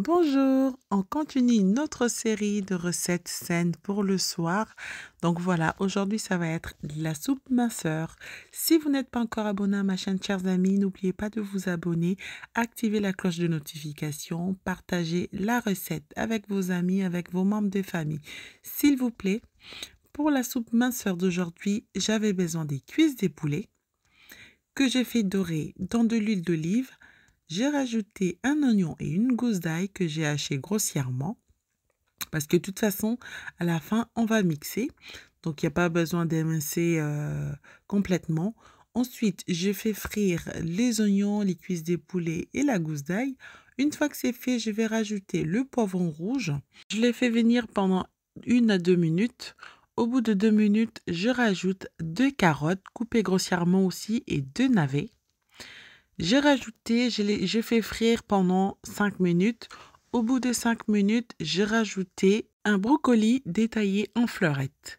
Bonjour, on continue notre série de recettes saines pour le soir. Donc voilà, aujourd'hui ça va être la soupe minceur. Si vous n'êtes pas encore abonné à ma chaîne, chers amis, n'oubliez pas de vous abonner, activer la cloche de notification, partager la recette avec vos amis, avec vos membres de famille. S'il vous plaît, pour la soupe minceur d'aujourd'hui, j'avais besoin des cuisses des poulets que j'ai fait dorer dans de l'huile d'olive j'ai rajouté un oignon et une gousse d'ail que j'ai haché grossièrement. Parce que de toute façon, à la fin, on va mixer. Donc, il n'y a pas besoin d'émincer euh, complètement. Ensuite, je fais frire les oignons, les cuisses des poulets et la gousse d'ail. Une fois que c'est fait, je vais rajouter le poivron rouge. Je les fais venir pendant une à deux minutes. Au bout de deux minutes, je rajoute deux carottes coupées grossièrement aussi et deux navets. J'ai rajouté, j'ai fait frire pendant 5 minutes. Au bout de 5 minutes, j'ai rajouté un brocoli détaillé en fleurettes.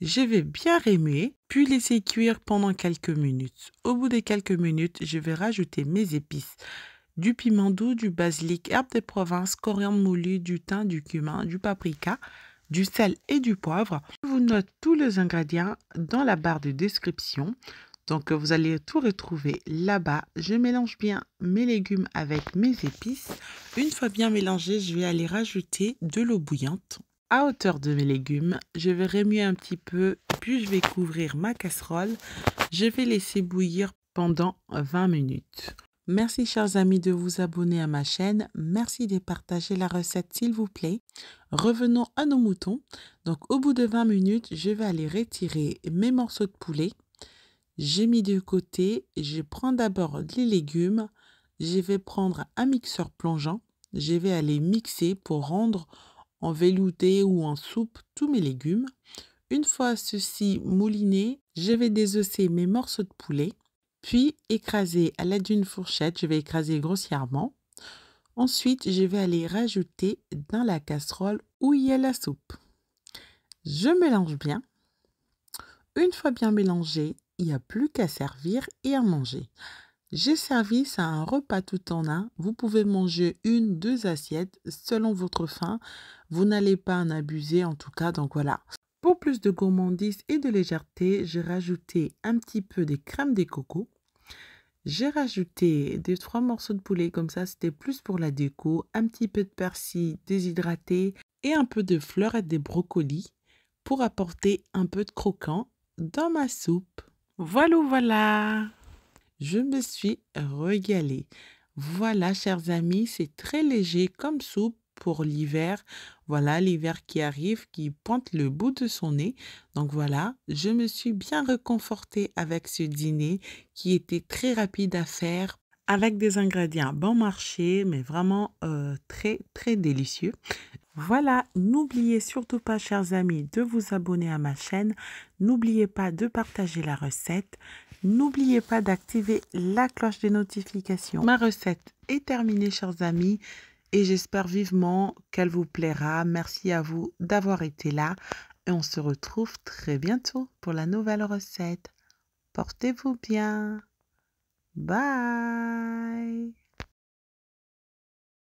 Je vais bien remuer, puis laisser cuire pendant quelques minutes. Au bout de quelques minutes, je vais rajouter mes épices du piment doux, du basilic, herbe de province, coriandre moulu, du thym, du cumin, du paprika, du sel et du poivre. Je vous note tous les ingrédients dans la barre de description. Donc vous allez tout retrouver là-bas. Je mélange bien mes légumes avec mes épices. Une fois bien mélangé, je vais aller rajouter de l'eau bouillante. À hauteur de mes légumes, je vais remuer un petit peu, puis je vais couvrir ma casserole. Je vais laisser bouillir pendant 20 minutes. Merci chers amis de vous abonner à ma chaîne. Merci de partager la recette s'il vous plaît. Revenons à nos moutons. Donc au bout de 20 minutes, je vais aller retirer mes morceaux de poulet. J'ai mis de côté, je prends d'abord les légumes, je vais prendre un mixeur plongeant, je vais aller mixer pour rendre en velouté ou en soupe tous mes légumes. Une fois ceci mouliné, je vais désosser mes morceaux de poulet, puis écraser à l'aide d'une fourchette, je vais écraser grossièrement. Ensuite, je vais aller rajouter dans la casserole où il y a la soupe. Je mélange bien. Une fois bien mélangé, il n'y a plus qu'à servir et à manger. J'ai servi ça un repas tout en un. Vous pouvez manger une, deux assiettes selon votre faim. Vous n'allez pas en abuser en tout cas. Donc voilà. Pour plus de gourmandise et de légèreté, j'ai rajouté un petit peu des crème de coco. J'ai rajouté des trois morceaux de poulet comme ça, c'était plus pour la déco, un petit peu de persil déshydraté et un peu de fleurs et des brocolis pour apporter un peu de croquant dans ma soupe. Voilà, voilà. Je me suis régalée. Voilà, chers amis, c'est très léger comme soupe pour l'hiver. Voilà, l'hiver qui arrive, qui pointe le bout de son nez. Donc voilà, je me suis bien réconfortée avec ce dîner qui était très rapide à faire avec des ingrédients bon marché, mais vraiment euh, très, très délicieux. Voilà, n'oubliez surtout pas, chers amis, de vous abonner à ma chaîne. N'oubliez pas de partager la recette. N'oubliez pas d'activer la cloche des notifications. Ma recette est terminée, chers amis, et j'espère vivement qu'elle vous plaira. Merci à vous d'avoir été là et on se retrouve très bientôt pour la nouvelle recette. Portez-vous bien. Bye